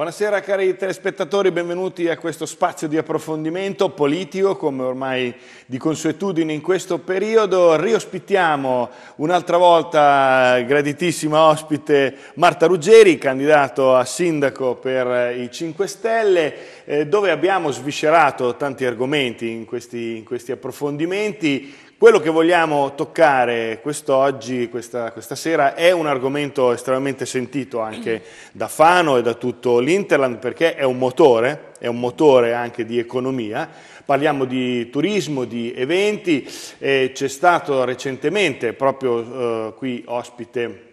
Buonasera cari telespettatori, benvenuti a questo spazio di approfondimento politico, come ormai di consuetudine in questo periodo. Riospitiamo un'altra volta eh, graditissima ospite Marta Ruggeri, candidato a sindaco per eh, i 5 Stelle, eh, dove abbiamo sviscerato tanti argomenti in questi, in questi approfondimenti quello che vogliamo toccare quest'oggi, questa, questa, sera, è un argomento estremamente sentito anche da Fano e da tutto l'Interland perché è un motore, è un motore anche di economia. Parliamo di turismo, di eventi, c'è stato recentemente proprio eh, qui ospite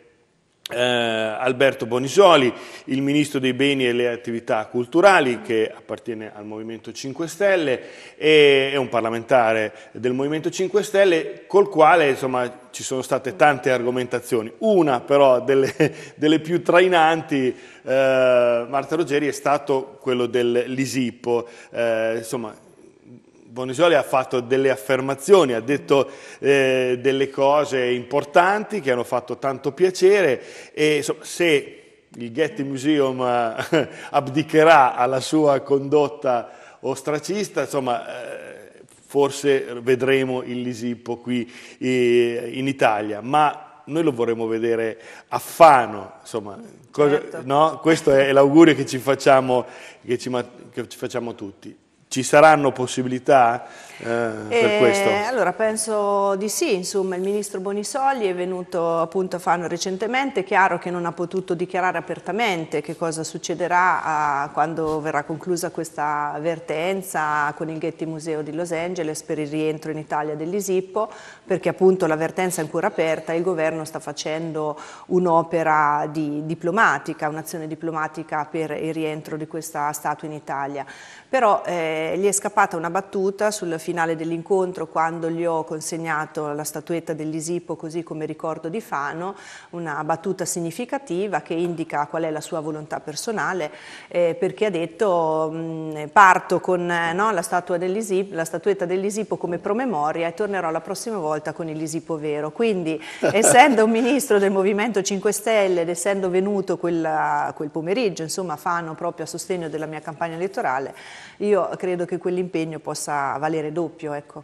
eh, Alberto Bonisoli, il ministro dei beni e le attività culturali che appartiene al Movimento 5 Stelle e è un parlamentare del Movimento 5 Stelle col quale insomma ci sono state tante argomentazioni. Una però delle, delle più trainanti, eh, Marta Ruggeri, è stato quello dell'ISIPO. Eh, insomma, Bonisoli ha fatto delle affermazioni, ha detto eh, delle cose importanti che hanno fatto tanto piacere e insomma, se il Getty Museum eh, abdicherà alla sua condotta ostracista, insomma... Eh, forse vedremo il Lisippo qui eh, in Italia, ma noi lo vorremmo vedere a Fano, insomma, cosa, certo. no? questo è l'augurio che ci facciamo, che ci, che ci facciamo tutti. Ci saranno possibilità eh, per eh, questo? Allora penso di sì, insomma il ministro Bonisoli è venuto appunto a Fano recentemente, è chiaro che non ha potuto dichiarare apertamente che cosa succederà a, quando verrà conclusa questa vertenza con il Getty Museo di Los Angeles per il rientro in Italia dell'Isippo, perché appunto l'avvertenza è ancora aperta e il governo sta facendo un'opera di diplomatica, un'azione diplomatica per il rientro di questa statua in Italia però eh, gli è scappata una battuta sul finale dell'incontro quando gli ho consegnato la statuetta dell'Isipo così come ricordo di Fano, una battuta significativa che indica qual è la sua volontà personale eh, perché ha detto mh, mm, parto con eh, no, la, dell'Isipo, la statuetta dell'Isipo come promemoria e tornerò la prossima volta con il Lisipo vero. Quindi essendo un ministro del Movimento 5 Stelle ed essendo venuto quella, quel pomeriggio insomma Fano proprio a sostegno della mia campagna elettorale, io credo che quell'impegno possa valere doppio. Ecco.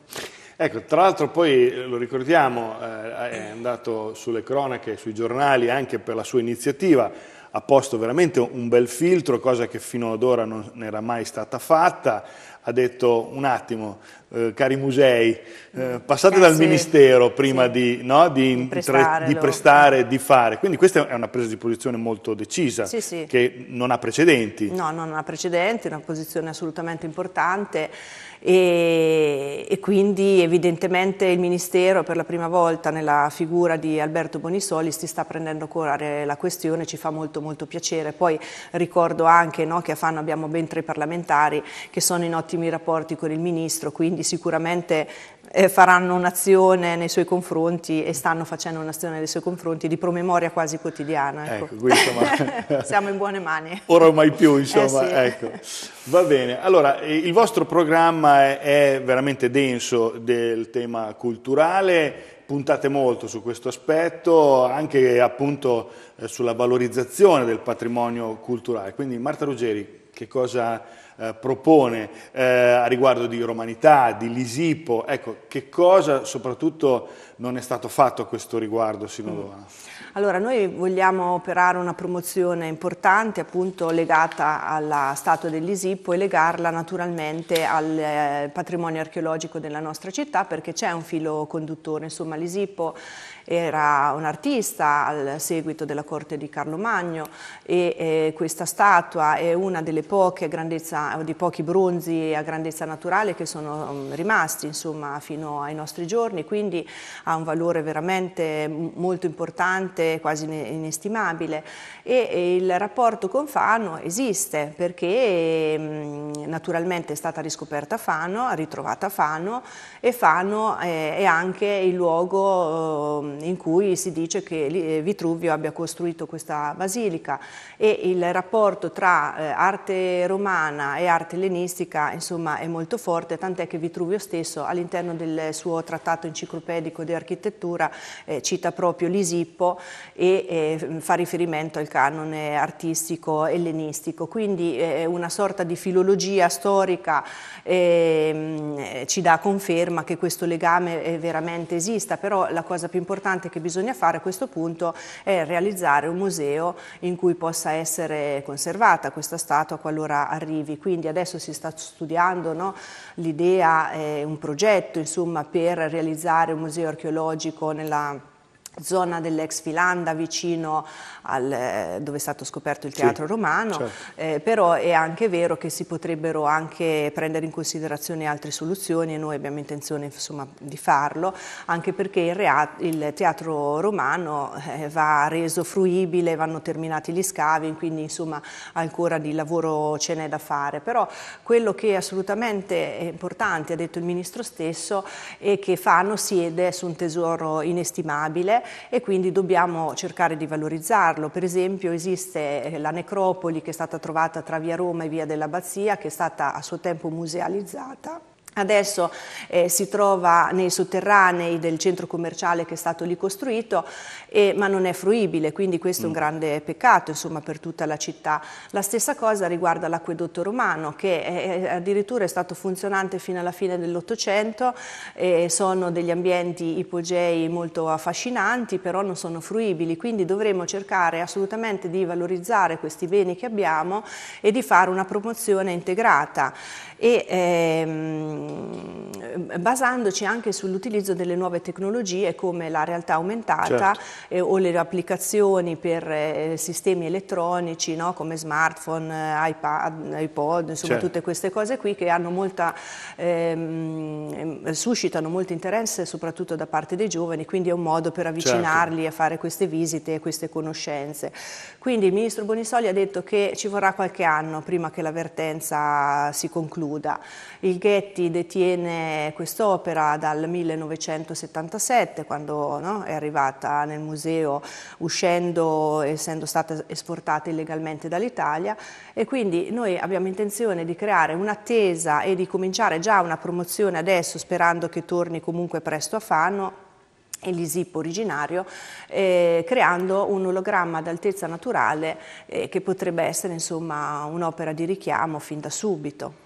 Ecco, tra l'altro poi eh, lo ricordiamo, eh, è andato sulle cronache, sui giornali anche per la sua iniziativa, ha posto veramente un bel filtro, cosa che fino ad ora non era mai stata fatta, ha detto un attimo, eh, cari musei, eh, passate eh, dal sì. ministero prima sì. di, no, di, di, prestare, di, prestare di fare. Quindi questa è una presa di posizione molto decisa, sì, che non ha precedenti. No, non ha precedenti, è una posizione assolutamente importante e, e, quindi evidentemente il ministero per la prima volta nella figura di Alberto Bonisoli si sta prendendo a cuore la questione, ci fa molto molto piacere. Poi ricordo anche no, che a Fanno abbiamo ben tre parlamentari che sono in ottima ottimi rapporti con il Ministro, quindi sicuramente eh, faranno un'azione nei suoi confronti e stanno facendo un'azione nei suoi confronti di promemoria quasi quotidiana. Ecco. Ecco, insomma... Siamo in buone mani. Ora o mai più, insomma. Eh sì. ecco. Va bene, allora eh, il vostro programma è, veramente denso del tema culturale puntate molto su questo aspetto, anche appunto eh, sulla valorizzazione del patrimonio culturale. Quindi Marta Ruggeri, che cosa eh, propone eh, a riguardo di Romanità, di Lisipo, ecco, che cosa soprattutto non è stato fatto a questo riguardo Sinodona? Mm. Allora, noi vogliamo operare una promozione importante appunto legata alla statua dell'Isippo e legarla naturalmente al eh, patrimonio archeologico della nostra città perché c'è un filo conduttore, insomma l'Isippo era un artista al seguito della corte di Carlo Magno e eh, questa statua è una delle poche grandezza, di pochi bronzi a grandezza naturale che sono mm, rimasti insomma fino ai nostri giorni, quindi ha un valore veramente molto importante importante, quasi inestimabile e, il rapporto con Fano esiste perché mm, naturalmente è stata riscoperta Fano, ritrovata Fano e Fano eh, è, anche il luogo mm, in cui si dice che eh, Vitruvio abbia costruito questa basilica e il rapporto tra eh, arte romana e arte ellenistica insomma è molto forte, tant'è che Vitruvio stesso all'interno del suo trattato enciclopedico di architettura eh, cita proprio l'Isippo e eh, fa riferimento al canone artistico ellenistico, quindi eh, una sorta di filologia storica ehm, eh, ci dà conferma che questo legame eh, veramente esista, però la cosa più importante che bisogna fare a questo punto è realizzare un museo in cui possa essere conservata questa statua qualora arrivi, quindi adesso si sta studiando no, l'idea, eh, un progetto insomma, per realizzare un museo archeologico nella zona dell'ex Filanda vicino al, eh, dove è stato scoperto il teatro sì, romano, certo. eh, però è anche vero che si potrebbero anche prendere in considerazione altre soluzioni e noi abbiamo intenzione insomma, di farlo, anche perché il, il teatro romano eh, va reso fruibile, vanno terminati gli scavi, quindi insomma ancora di lavoro ce n'è da fare, però quello che è assolutamente importante, ha detto il Ministro stesso, è che Fano siede su un tesoro inestimabile, e quindi dobbiamo cercare di valorizzarlo. Per esempio esiste eh, la necropoli che è stata trovata tra via Roma e via dell'Abbazia che è stata a suo tempo musealizzata Adesso eh, si trova nei sotterranei del centro commerciale che è stato lì costruito, eh, ma non è fruibile, quindi questo è un mm. grande peccato insomma, per tutta la città. La stessa cosa riguarda l'acquedotto romano, che è, addirittura è stato funzionante fino alla fine dell'Ottocento, eh, sono degli ambienti ipogei molto affascinanti, però non sono fruibili, quindi dovremo cercare assolutamente di valorizzare questi beni che abbiamo e di fare una promozione integrata. E, ehm, Ehm, basandoci anche sull'utilizzo delle nuove tecnologie come la realtà aumentata certo. eh, o le applicazioni per eh, sistemi elettronici no? come smartphone, eh, iPad, iPod, insomma certo. tutte queste cose qui che hanno molta, ehm, suscitano molto interesse soprattutto da parte dei giovani, quindi è un modo per certo. avvicinarli certo. a fare queste visite e queste conoscenze. Quindi il ministro Bonisoli ha detto che ci vorrà qualche anno prima che l'avvertenza si concluda. Il Getty detiene quest'opera dal 1977 quando no, è arrivata nel museo uscendo, essendo stata esportata illegalmente dall'Italia e quindi noi abbiamo intenzione di creare un'attesa e di cominciare già una promozione adesso sperando che torni comunque presto a Fano e l'ISIP originario, eh, creando un ologramma ad altezza naturale eh, che potrebbe essere un'opera di richiamo fin da subito.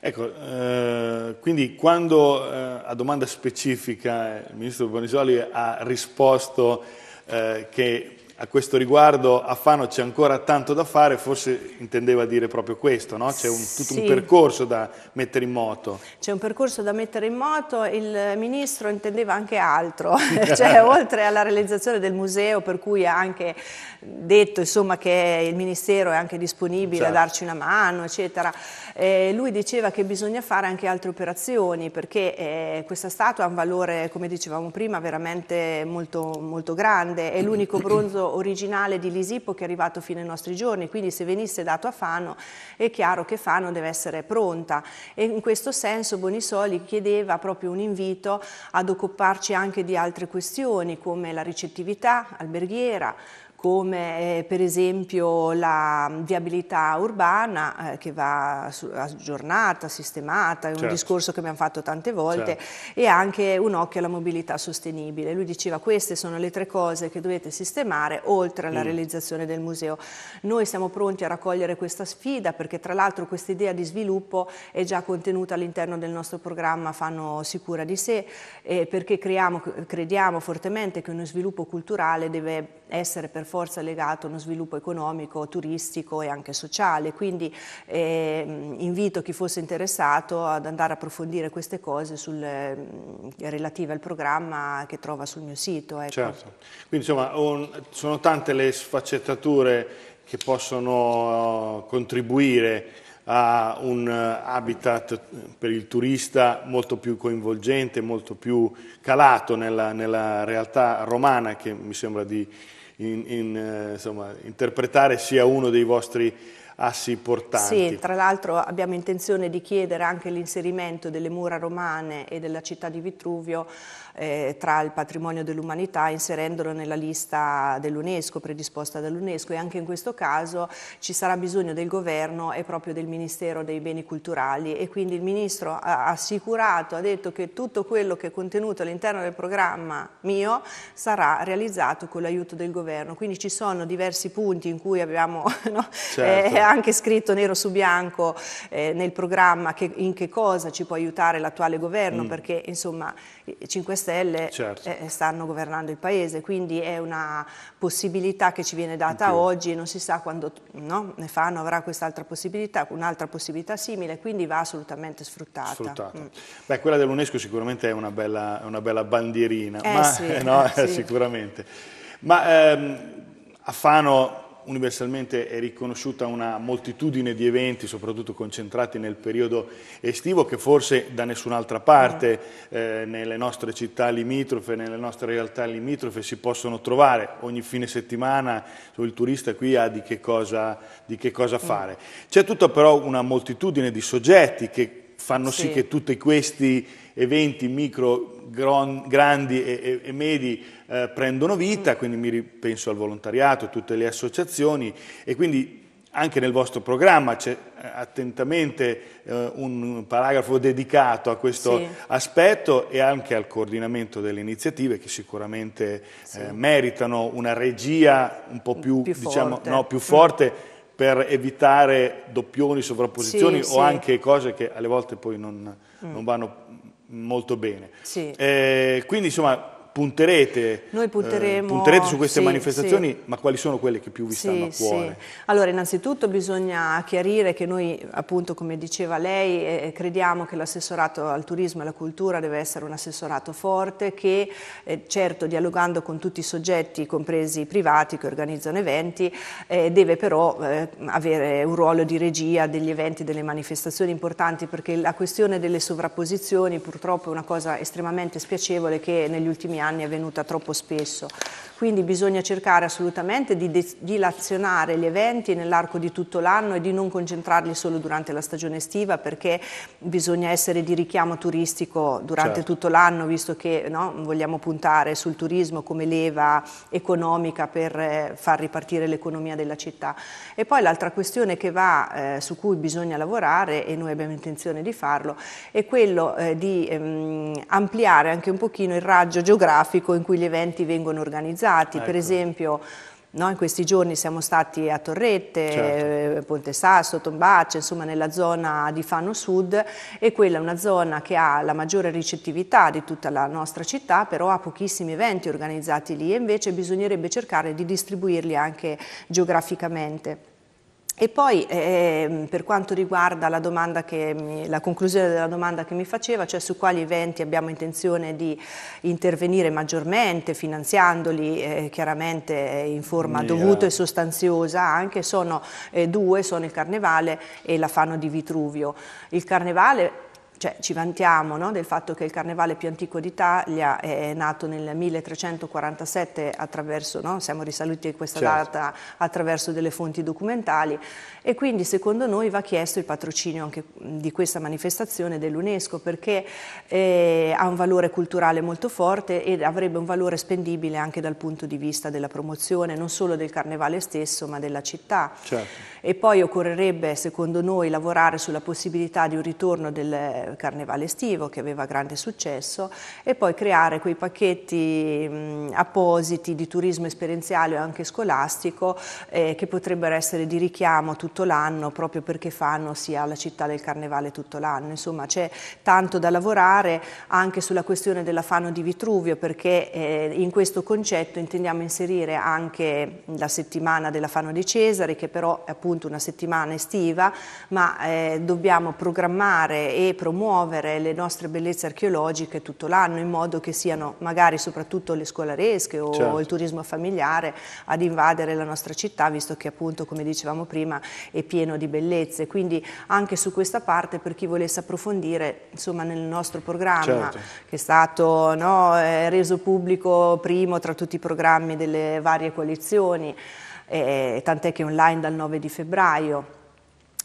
Ecco, eh, quindi quando eh, a domanda specifica il ministro Bonisoli ha risposto eh, che a questo riguardo a Fano c'è ancora tanto da fare, forse intendeva dire proprio questo, no? c'è un, tutto sì. un percorso da mettere in moto. C'è un percorso da mettere in moto, il Ministro intendeva anche altro, cioè oltre alla realizzazione del museo per cui ha anche detto insomma, che il Ministero è anche disponibile certo. a darci una mano, eccetera. Eh, lui diceva che bisogna fare anche altre operazioni perché eh, questa statua ha un valore, come dicevamo prima, veramente molto, molto grande. È l'unico bronzo originale di Lisippo che è arrivato fino ai nostri giorni, quindi se venisse dato a Fano è chiaro che Fano deve essere pronta. E in questo senso Bonisoli chiedeva proprio un invito ad occuparci anche di altre questioni come la ricettività alberghiera, come eh, per esempio la viabilità urbana eh, che va aggiornata, sistemata, è un certo. discorso che abbiamo fatto tante volte, certo. e anche un occhio alla mobilità sostenibile. Lui diceva queste sono le tre cose che dovete sistemare oltre alla mm. realizzazione del museo. Noi siamo pronti a raccogliere questa sfida perché tra l'altro questa idea di sviluppo è già contenuta all'interno del nostro programma Fanno Sicura di sé, eh, perché creiamo, crediamo fortemente che uno sviluppo culturale deve essere per forza legato a uno sviluppo economico, turistico e anche sociale. Quindi eh, invito chi fosse interessato ad andare a approfondire queste cose sul, ehm, relative al programma che trova sul mio sito. Ecco. Certo. Quindi insomma un, sono tante le sfaccettature che possono uh, contribuire a un habitat per il turista molto più coinvolgente, molto più calato nella, nella realtà romana che mi sembra di, in, in, eh, insomma, interpretare sia uno dei vostri assi portanti. Sì, tra l'altro abbiamo intenzione di chiedere anche l'inserimento delle mura romane e della città di Vitruvio eh, tra il patrimonio dell'umanità inserendolo nella lista dell'UNESCO, predisposta dall'UNESCO e anche in questo caso ci sarà bisogno del governo e proprio del Ministero dei Beni Culturali e quindi il Ministro ha assicurato, ha detto che tutto quello che è contenuto all'interno del programma mio sarà realizzato con l'aiuto del governo, quindi ci sono diversi punti in cui abbiamo no, certo. eh, anche scritto nero su bianco eh, nel programma che, in che cosa ci può aiutare l'attuale governo mm. perché insomma 5 Stelle certo. eh, stanno governando il paese, quindi è una possibilità che ci viene data oggi e non si sa quando no, ne fanno, avrà quest'altra possibilità, un'altra possibilità simile, quindi va assolutamente sfruttata. sfruttata. Mm. Beh, quella dell'UNESCO sicuramente è una bella, una bella bandierina, eh, ma, sì, no, eh, sì. sicuramente. Ma ehm, Affano universalmente è riconosciuta una moltitudine di eventi, soprattutto concentrati nel periodo estivo, che forse da nessun'altra parte eh, nelle nostre città limitrofe, nelle nostre realtà limitrofe si possono trovare. Ogni fine settimana il turista qui ha di che cosa, di che cosa fare. Mm. C'è tutta però una moltitudine di soggetti che fanno sì, sì che tutti questi eventi micro, gran, grandi e, e, e medi eh, prendono vita, mm. quindi mi ripenso al volontariato, tutte le associazioni e quindi anche nel vostro programma c'è eh, attentamente eh, un paragrafo dedicato a questo sì. aspetto e anche al coordinamento delle iniziative che sicuramente eh, sì. eh, meritano una regia un po' più, più diciamo, forte, no, più forte per evitare doppioni, sovrapposizioni sì, o sì. anche cose che alle volte poi non, mm. non vanno molto bene. Sì. Eh, quindi insomma punterete, Noi punteremo, eh, punterete su queste sì, manifestazioni, sì. ma quali sono quelle che più vi sì, stanno a cuore? Sì. Allora, innanzitutto bisogna chiarire che noi, appunto, come diceva lei, eh, crediamo che l'assessorato al turismo e alla cultura deve essere un assessorato forte che, eh, certo, dialogando con tutti i soggetti, compresi i privati che organizzano eventi, eh, deve però eh, avere un ruolo di regia degli eventi, delle manifestazioni importanti, perché la questione delle sovrapposizioni purtroppo è una cosa estremamente spiacevole che negli ultimi anni anni è venuta troppo spesso. Quindi bisogna cercare assolutamente di dilazionare gli eventi nell'arco di tutto l'anno e di non concentrarli solo durante la stagione estiva perché bisogna essere di richiamo turistico durante certo. tutto l'anno visto che no, vogliamo puntare sul turismo come leva economica per eh, far ripartire l'economia della città. E poi l'altra questione va, eh, su cui bisogna lavorare e noi abbiamo intenzione di farlo è quello eh, di ehm, ampliare anche un pochino il raggio geografico geografico in cui gli eventi vengono organizzati, ecco. per esempio No, in questi giorni siamo stati a Torrette, certo. eh, Ponte Sasso, Tombace, insomma nella zona di Fano Sud e quella è una zona che ha la maggiore ricettività di tutta la nostra città, però ha pochissimi eventi organizzati lì e invece bisognerebbe cercare di distribuirli anche geograficamente. E poi eh, per quanto riguarda la, mi, la, conclusione della domanda che mi faceva, cioè su quali eventi abbiamo intenzione di intervenire maggiormente, finanziandoli eh, chiaramente eh, in forma yeah. dovuta eh. e sostanziosa anche, sono eh, due, sono il Carnevale e la Fano di Vitruvio. Il Carnevale cioè, ci vantiamo no, del fatto che il carnevale più antico d'Italia è nato nel 1347 attraverso, no, siamo risaluti a questa certo. data attraverso delle fonti documentali e quindi secondo noi va chiesto il patrocinio anche di questa manifestazione dell'UNESCO perché eh, ha un valore culturale molto forte ed avrebbe un valore spendibile anche dal punto di vista della promozione non solo del carnevale stesso ma della città. Certo. E poi occorrerebbe, secondo noi, lavorare sulla possibilità di un ritorno del carnevale estivo che aveva grande successo e poi creare quei pacchetti mh, appositi di turismo esperienziale o anche scolastico eh, che potrebbero essere di richiamo tutto l'anno proprio perché fanno sia la città del carnevale tutto l'anno. Insomma c'è tanto da lavorare anche sulla questione della Fano di Vitruvio perché eh, in questo concetto intendiamo inserire anche la settimana della Fano di Cesare che però appunto appunto una settimana estiva, ma eh, dobbiamo programmare e promuovere le nostre bellezze archeologiche tutto l'anno in modo che siano magari soprattutto le scolaresche o, certo. il turismo familiare ad invadere la nostra città, visto che appunto come dicevamo prima è pieno di bellezze. Quindi anche su questa parte per chi volesse approfondire, insomma nel nostro programma certo. che è stato no, eh, reso pubblico primo tra tutti i programmi delle varie coalizioni, eh, tant'è che online dal 9 di febbraio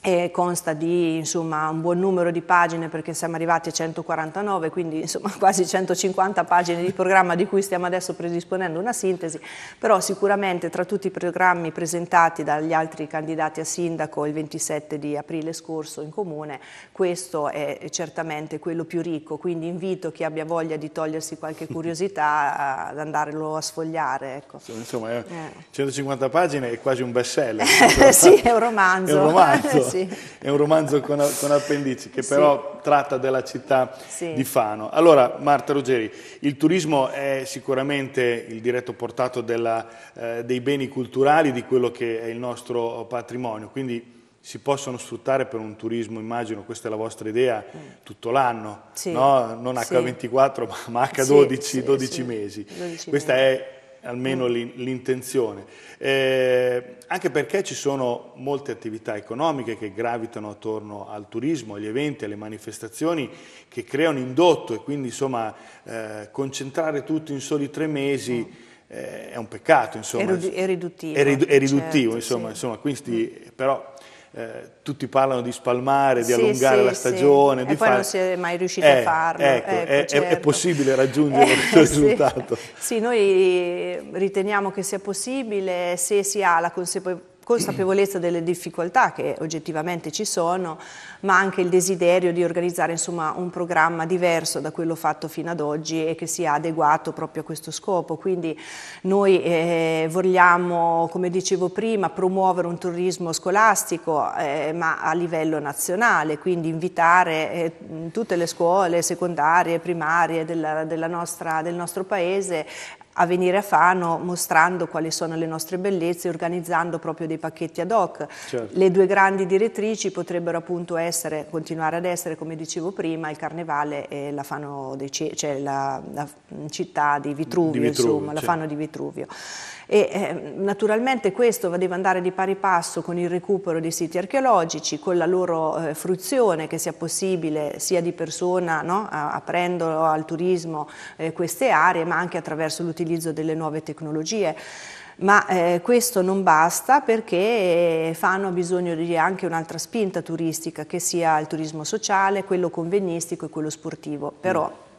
e consta di insomma, un buon numero di pagine perché siamo arrivati a 149, quindi insomma, quasi 150 pagine di programma di cui stiamo adesso predisponendo una sintesi, però sicuramente tra tutti i programmi presentati dagli altri candidati a sindaco il 27 di aprile scorso in comune, questo è certamente quello più ricco, quindi invito chi abbia voglia di togliersi qualche curiosità ad andarlo a sfogliare. Ecco. Insomma, 150 eh, eh. pagine è quasi un best seller. sì, è un romanzo. È un romanzo sì. è un romanzo con, con appendici che però sì. tratta della città sì. di Fano. Allora Marta Ruggeri, il turismo è sicuramente il diretto portato della, eh, dei beni culturali, di quello che è il nostro patrimonio, quindi si possono sfruttare per un turismo, immagino, questa è la vostra idea, mm. tutto l'anno, sì, no? non H24 sì. ma H12, sì, 12 mesi. 12 questa mesi. è almeno mm. l'intenzione, eh, anche perché ci sono molte attività economiche che gravitano attorno al turismo, agli eventi, alle manifestazioni che creano indotto e quindi insomma eh, concentrare tutto in soli tre mesi mm. eh, è un peccato. Insomma. È riduttivo. È, rid è riduttivo, certo, insomma, sì. insomma, quindi, mm. però eh, tutti parlano di spalmare, di sì, allungare sì, la stagione. Sì. Di e far... poi non si è mai riusciti eh, a farlo. Ecco, ecco, è, certo. è, possibile raggiungere questo eh, risultato? Sì. noi riteniamo che sia possibile se si ha la consapevolezza consapevolezza delle difficoltà che oggettivamente ci sono, ma anche il desiderio di organizzare insomma, un programma diverso da quello fatto fino ad oggi e che sia adeguato proprio a questo scopo. Quindi noi eh, vogliamo, come dicevo prima, promuovere un turismo scolastico eh, ma a livello nazionale, quindi invitare eh, tutte le scuole secondarie, primarie della, della nostra, del nostro paese a venire a Fano mostrando quali sono le nostre bellezze, organizzando proprio dei pacchetti ad hoc. Certo. Le due grandi direttrici potrebbero appunto essere, continuare ad essere, come dicevo prima, il Carnevale e la, Fano dei, cioè la, la città di Vitruvio, di Vitruvio insomma, certo. la Fano di Vitruvio e eh, naturalmente questo deve andare di pari passo con il recupero dei siti archeologici, con la loro eh, fruizione che sia possibile sia di persona no? aprendo al turismo eh, queste aree ma anche attraverso l'utilizzo delle nuove tecnologie ma eh, questo non basta perché eh, fanno bisogno di anche un'altra spinta turistica che sia il turismo sociale, quello convenistico e quello sportivo. Però mm.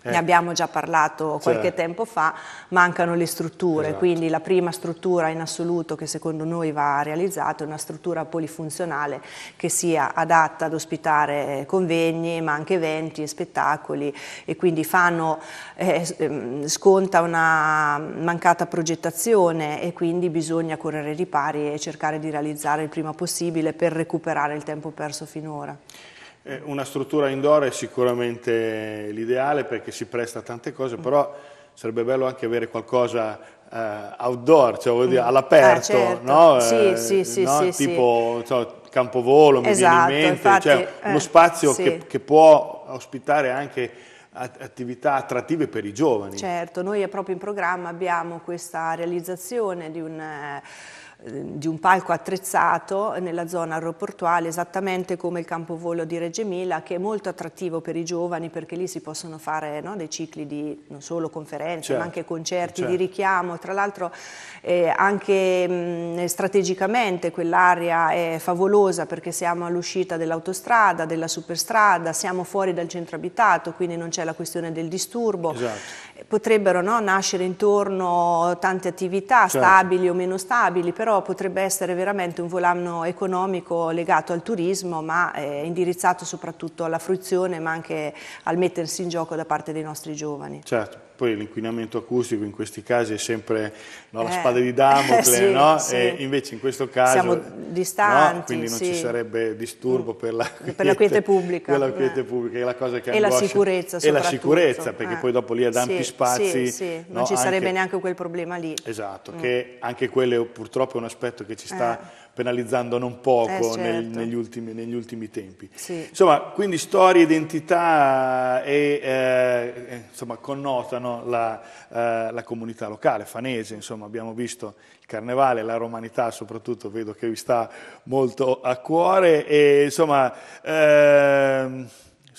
Eh. Ne abbiamo già parlato qualche cioè. tempo fa, mancano le strutture, esatto. quindi la prima struttura in assoluto che secondo noi va realizzata è una struttura polifunzionale che sia adatta ad ospitare eh, convegni, ma anche eventi, e spettacoli e quindi fanno, eh, ehm, sconta una mancata progettazione e quindi bisogna correre ripari e cercare di realizzare il prima possibile per recuperare il tempo perso finora. Eh, una struttura indoor è sicuramente l'ideale perché si presta a tante cose, mm. però sarebbe bello anche avere qualcosa uh, outdoor, cioè dire, mm. all'aperto, ah, certo. eh, no? Sì, sì, sì, tipo campovolo, mi viene in esatto, mente, cioè, infatti, cioè, uno eh, spazio che, che può ospitare anche attività attrattive per i giovani. Certo, noi proprio in programma abbiamo questa realizzazione di un Ehm, di un palco attrezzato nella zona aeroportuale, esattamente come il campovolo di Reggio Emilia, che è molto attrattivo per i giovani perché lì si possono fare no, dei cicli di non solo conferenze, certo, ma anche concerti certo. di richiamo. Tra l'altro eh, anche mh, strategicamente quell'area è favolosa perché siamo all'uscita dell'autostrada, della superstrada, siamo fuori dal centro abitato, quindi non c'è la questione del disturbo. Esatto potrebbero no, nascere intorno tante attività certo. stabili o meno stabili, però potrebbe essere veramente un volano economico legato al turismo, ma eh, indirizzato soprattutto alla fruizione, ma anche al mettersi in gioco da parte dei nostri giovani. Certo. Poi l'inquinamento acustico in questi casi è sempre no, la eh, spada di Damocle, sì, no? sì. e invece in questo caso Siamo distanti, no? quindi non sì. ci sarebbe disturbo per la quiete, per la quiete pubblica. Per la quiete pubblica, è la cosa che e angoscia. la sicurezza E la sicurezza, perché eh. poi dopo lì ad ampi spazi... Non ci sarebbe anche... neanche quel problema lì. Esatto, mm. che anche quello è, purtroppo è un aspetto che ci sta eh. penalizzando non poco eh, certo. nel, negli, ultimi, negli, ultimi, tempi. Sì. Insomma, quindi storia, identità e, eh, insomma, connotano hanno la, eh, la, comunità locale, fanese, insomma abbiamo visto il carnevale, la romanità soprattutto vedo che vi sta molto a cuore e insomma... Ehm,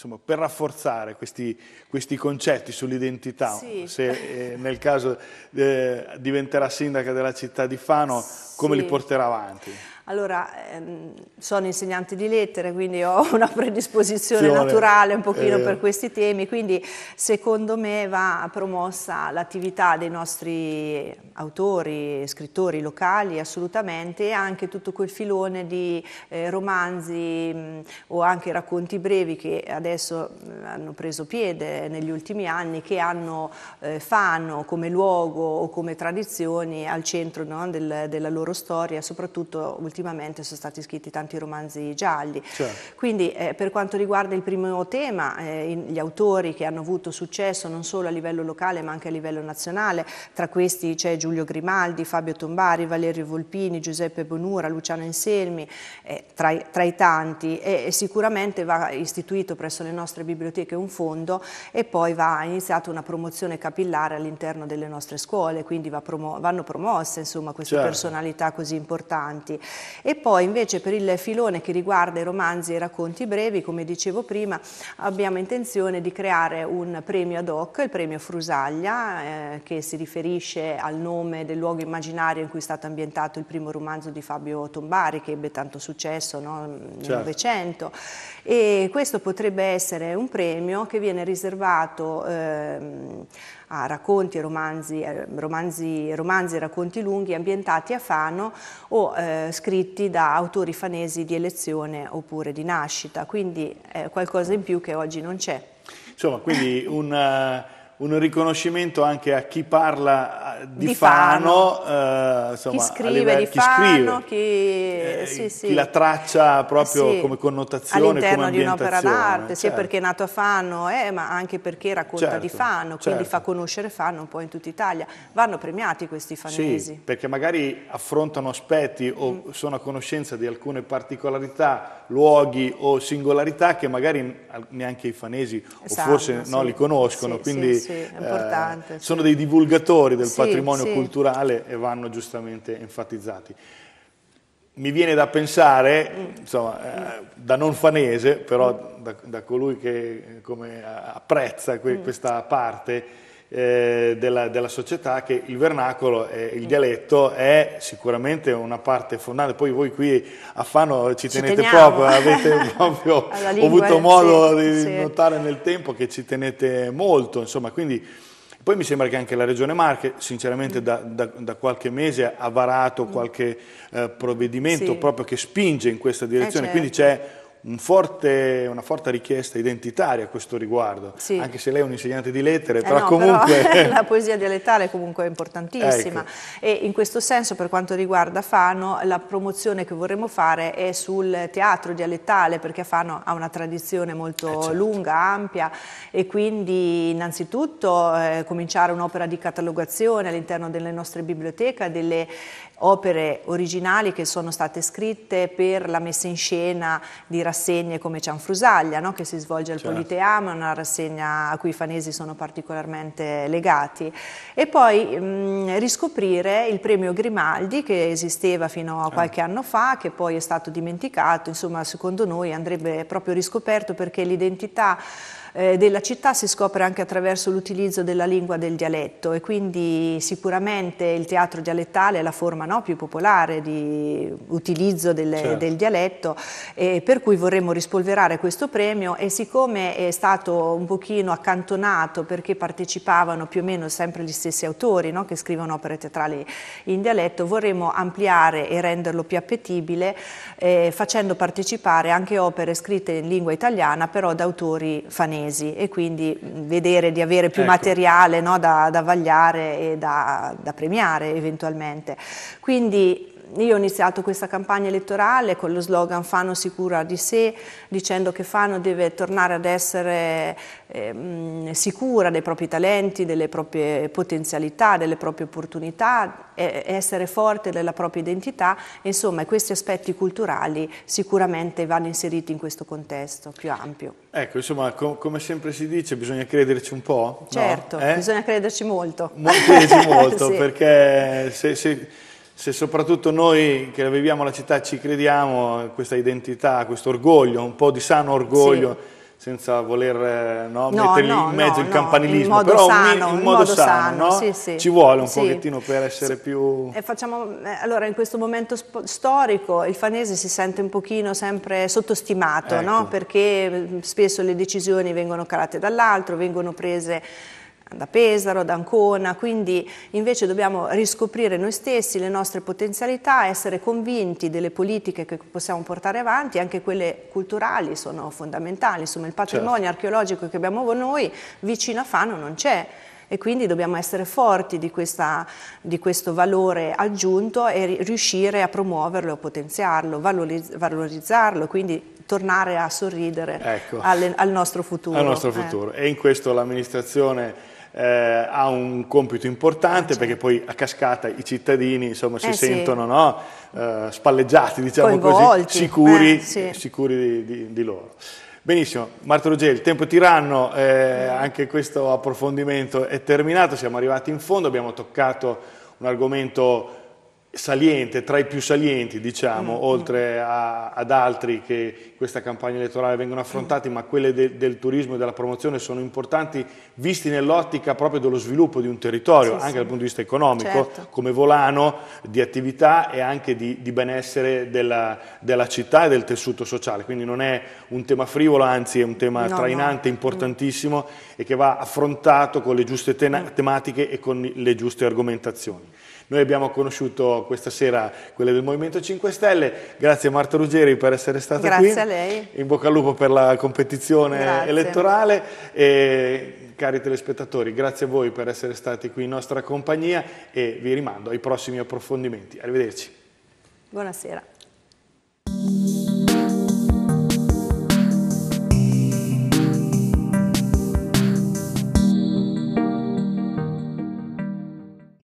insomma, per rafforzare questi, questi concetti sull'identità, sì. se eh, nel caso eh, diventerà sindaca della città di Fano, come li porterà avanti? Allora, ehm, sono insegnante di lettere, quindi ho una predisposizione naturale un pochino eh, per questi temi, quindi secondo me va promossa l'attività dei nostri autori, scrittori locali assolutamente e anche tutto quel filone di eh, romanzi mh, o anche racconti brevi che adesso mh, hanno preso piede negli ultimi anni, che hanno eh, Fano come luogo o come tradizioni al centro no, del, della loro storia, soprattutto ultimamente ultimamente sono stati scritti tanti romanzi gialli. Certo. Quindi eh, per quanto riguarda il primo tema, eh, gli autori che hanno avuto successo non solo a livello locale ma anche a livello nazionale, tra questi c'è Giulio Grimaldi, Fabio Tombari, Valerio Volpini, Giuseppe Bonura, Luciano Inselmi, eh, tra, tra, i tanti e, e sicuramente va istituito presso le nostre biblioteche un fondo e poi va iniziata una promozione capillare all'interno delle nostre scuole, quindi va promo vanno promosse insomma, queste certo. personalità così importanti. E poi invece per il filone che riguarda i romanzi e i racconti brevi, come dicevo prima, abbiamo intenzione di creare un premio ad hoc, il premio Frusaglia, eh, che si riferisce al nome del luogo immaginario in cui è stato ambientato il primo romanzo di Fabio Tombari, che ebbe tanto successo no? nel certo. Novecento. E questo potrebbe essere un premio che viene riservato ehm, a racconti, eh, romanzi, romanzi, romanzi, racconti lunghi ambientati a Fano o eh, scritti da autori fanesi di elezione oppure di nascita, quindi è eh, qualcosa in più che oggi non c'è. Insomma, quindi un eh, un riconoscimento anche a chi parla eh, di, di Fano, Fano eh, insomma, chi scrive livello, di chi Fano, scrive, chi, eh, sì, sì. chi, la traccia proprio sì, come connotazione, all'interno di un'opera d'arte, certo. sia perché è nato a Fano, eh, ma anche perché racconta certo, di Fano, quindi certo. fa conoscere Fano un po' in tutta Italia. Vanno premiati questi fanesi. Sì, perché magari affrontano aspetti o mm. sono a conoscenza di alcune particolarità, luoghi o singolarità che magari neanche i fanesi esatto, o forse no, li conoscono, quindi sì, eh, sono dei divulgatori del patrimonio culturale e vanno giustamente enfatizzati. Mi viene da pensare, insomma, eh, da non fanese, però mm. da, da, colui che eh, come, eh, apprezza que, mm. questa parte, eh, della, della, società che il vernacolo, eh, il dialetto è sicuramente una parte fondante, poi voi qui a Fano ci, tenete teniamo. Eh, proprio, avete proprio lingua, eh, avuto modo sì, di sì. notare nel tempo che ci tenete molto, insomma, quindi poi mi sembra che anche la Regione Marche, sinceramente, da, da, da qualche mese ha varato qualche eh, provvedimento sì. proprio che spinge in questa eh, direzione, eh, certo. quindi c'è un forte, una forte richiesta identitaria a questo riguardo, sì. anche se lei è un insegnante di lettere, eh però no, comunque... Però la poesia dialettale comunque è importantissima ecco. e in questo senso per quanto riguarda Fano la promozione che vorremmo fare è sul teatro dialettale perché Fano ha una tradizione molto eh certo. lunga, ampia e quindi innanzitutto eh, cominciare un'opera di catalogazione all'interno delle nostre biblioteche, delle opere originali che sono state scritte per la messa in scena di rassegne come Cianfrusaglia, no? che si svolge al certo. Politeama, una rassegna a cui i fanesi sono particolarmente legati. E poi mh, riscoprire il premio Grimaldi che esisteva fino a ah. qualche anno fa, che poi è stato dimenticato, insomma secondo noi andrebbe proprio riscoperto perché l'identità eh, della città si scopre anche attraverso l'utilizzo della lingua del dialetto e quindi sicuramente il teatro dialettale è la forma no, più popolare di utilizzo del, certo. del dialetto eh, per cui vorremmo rispolverare questo premio e siccome è stato un pochino accantonato perché partecipavano più o meno sempre gli stessi autori no, che scrivono opere teatrali in dialetto, vorremmo ampliare e renderlo più appetibile eh, facendo partecipare anche opere scritte in lingua italiana però da autori fanesi mesi e quindi vedere di avere più ecco. materiale no, da, da, vagliare e da, da premiare eventualmente. Quindi io ho iniziato questa campagna elettorale con lo slogan Fano sicura di sé, dicendo che Fano deve tornare ad essere eh, sicura dei propri talenti, delle proprie potenzialità, delle proprie opportunità, eh, essere forte della propria identità, insomma questi aspetti culturali sicuramente vanno inseriti in questo contesto più ampio. Ecco, insomma, com come sempre si dice, bisogna crederci un po'. Certo, no? eh? bisogna crederci molto. Mo crederci molto, sì. perché se, se se soprattutto noi che viviamo la città ci crediamo, questa identità, questo orgoglio, un po' di sano orgoglio, sì. senza voler eh, no, no, mettergli no, in mezzo il campanilismo, però sano, in, modo, sano, sano sì, sì. ci vuole un pochettino per essere più... Facciamo, eh, allora in questo momento storico il fanese si sente un pochino sempre sottostimato, ecco. perché mm, spesso le decisioni vengono calate dall'altro, vengono prese da Pesaro, da Ancona, quindi invece dobbiamo riscoprire noi stessi, le nostre potenzialità, essere convinti delle politiche che possiamo portare avanti, anche quelle culturali sono fondamentali, insomma il certo. patrimonio certo. archeologico che abbiamo noi vicino a Fano non c'è e quindi dobbiamo essere forti di, questa, di, questo valore aggiunto e riuscire a promuoverlo, a potenziarlo, valorizzarlo, quindi tornare a sorridere ecco, alle, al nostro futuro. Al nostro futuro. Eh. E in questo l'amministrazione eh, ha un compito importante certo. perché poi a cascata i cittadini insomma, si eh sentono sì. no, eh, spalleggiati, diciamo Coinvolti. così, sicuri, eh, sì. sicuri di, di, di loro. Benissimo, Marta Ruggeri, il tempo tiranno, eh, anche questo approfondimento è terminato, siamo arrivati in fondo, abbiamo toccato un argomento saliente, tra i più salienti diciamo, mm. oltre mm. a, ad altri che in questa campagna elettorale vengono affrontati, mm. ma quelle de, del turismo e della promozione sono importanti, visti nell'ottica proprio dello sviluppo di un territorio, sì, anche sì. dal punto di vista economico, certo. come volano di attività e anche di, di benessere della, della, città e del tessuto sociale. Quindi non è un tema frivolo, anzi è un tema no, trainante, no. Mm. importantissimo mm. e che va affrontato con le giuste te mm. tematiche e con le giuste argomentazioni. Noi abbiamo conosciuto questa sera quelle del Movimento 5 Stelle, grazie a Marta Ruggeri per essere stata grazie qui. Grazie a lei. In bocca al lupo per la competizione grazie. elettorale. E, cari telespettatori, grazie a voi per essere stati qui in nostra compagnia e vi rimando ai prossimi approfondimenti. Arrivederci. Buonasera.